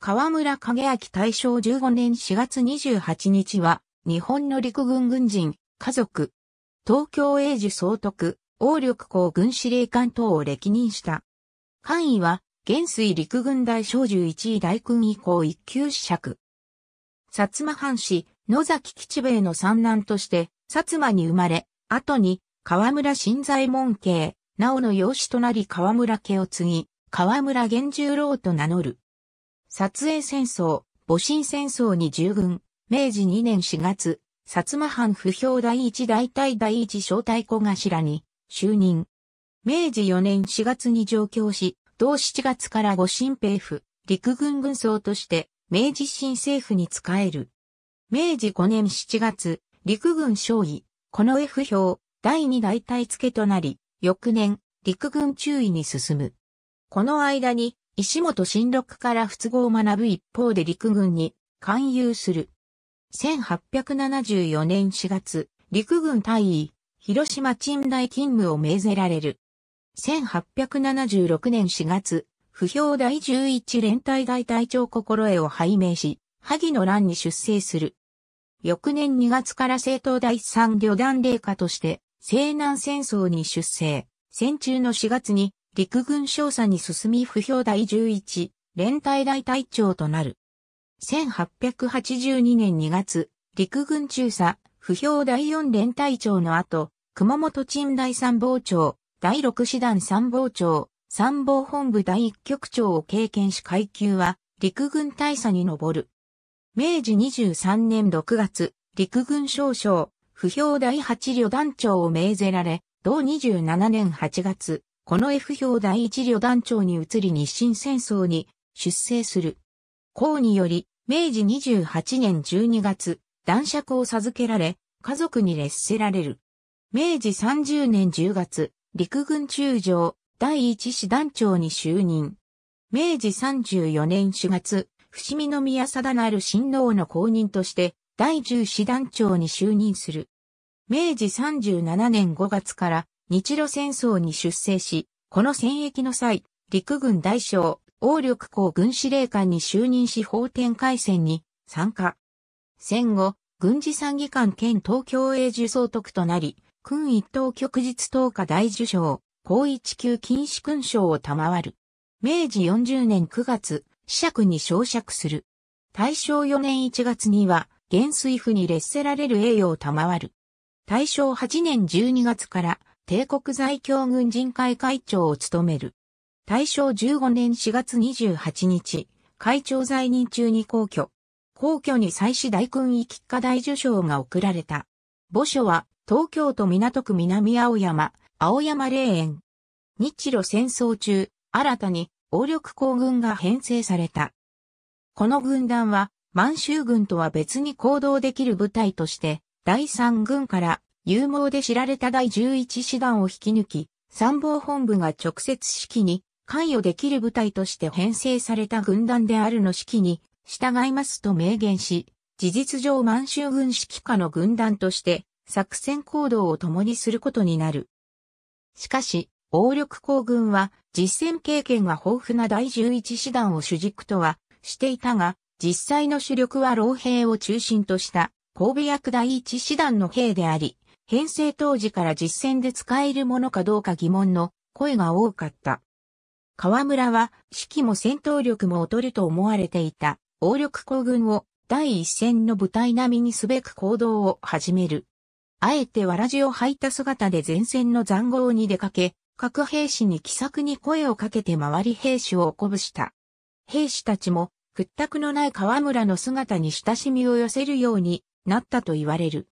河村影明大正15年4月28日は、日本の陸軍軍人、家族、東京英寿総督、王力公軍司令官等を歴任した。官位は、元帥陸軍大小11位大君以降一級子爵。薩摩藩士、野崎吉兵衛の三男として、薩摩に生まれ、後に、河村新左衛門家、なおの養子となり河村家を継ぎ、河村源十郎と名乗る。撮影戦争、戊辰戦争に従軍、明治2年4月、薩摩藩不評第一大隊第一小隊小頭に就任。明治4年4月に上京し、同7月から戊辰兵府、陸軍軍曹として明治新政府に仕える。明治5年7月、陸軍少尉、この F 表、第2大隊付となり、翌年、陸軍中尉に進む。この間に、石本新六から不都合を学ぶ一方で陸軍に勧誘する。1874年4月、陸軍大尉、広島鎮大勤務を命ぜられる。1876年4月、不評第11連隊大隊長心得を拝命し、萩の乱に出征する。翌年2月から政党第3旅団霊下として、西南戦争に出征。戦中の4月に陸軍少佐に進み不評第11、連隊大隊長となる。1882年2月、陸軍中佐、不評第4連隊長の後、熊本鎮大参謀長、第6師団参謀長、参謀本部第1局長を経験し階級は、陸軍大佐に上る。明治23年6月、陸軍少将、不評第8旅団長を命ぜられ、同27年8月、この F 表第一旅団長に移り日清戦争に出征する。公により、明治28年12月、男爵を授けられ、家族に劣せられる。明治30年10月、陸軍中将、第一師団長に就任。明治34年4月、伏見宮定なる親王の公認として、第十師団長に就任する。明治37年5月から、日露戦争に出征し、この戦役の際、陸軍大将、王力公軍司令官に就任し法典海戦に参加。戦後、軍事参議官兼東京英受総督となり、君一等旭日等下大受賞、高一級禁止勲章を賜る。明治40年9月、子爵に昇爵する。大正4年1月には、元帥府に列せられる栄誉を賜る。大正8年12月から、帝国在京軍人会会長を務める。大正15年4月28日、会長在任中に皇居。皇居に祭祀大勲位菊花大受賞が贈られた。墓所は、東京都港区南青山、青山霊園。日露戦争中、新たに、王力公軍が編成された。この軍団は、満州軍とは別に行動できる部隊として、第三軍から勇猛で知られた第11師団を引き抜き、参謀本部が直接指揮に関与できる部隊として編成された軍団であるの指揮に従いますと明言し、事実上満州軍指揮下の軍団として作戦行動を共にすることになる。しかし、王力行軍は実戦経験が豊富な第11師団を主軸とはしていたが、実際の主力は老兵を中心とした神戸役第1師団の兵であり、編成当時から実戦で使えるものかどうか疑問の声が多かった。河村は、指揮も戦闘力も劣ると思われていた、王力行軍を第一線の部隊並みにすべく行動を始める。あえてわらじを履いた姿で前線の残壕に出かけ、各兵士に気さくに声をかけて周り兵士を鼓舞した。兵士たちも屈託のない河村の姿に親しみを寄せるようになったと言われる。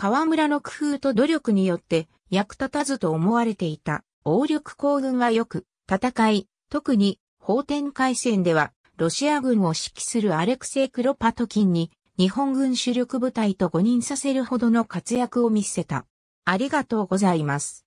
河村の工夫と努力によって役立たずと思われていた王力行軍がよく戦い、特に法天海戦ではロシア軍を指揮するアレクセイ・クロパトキンに日本軍主力部隊と誤認させるほどの活躍を見せた。ありがとうございます。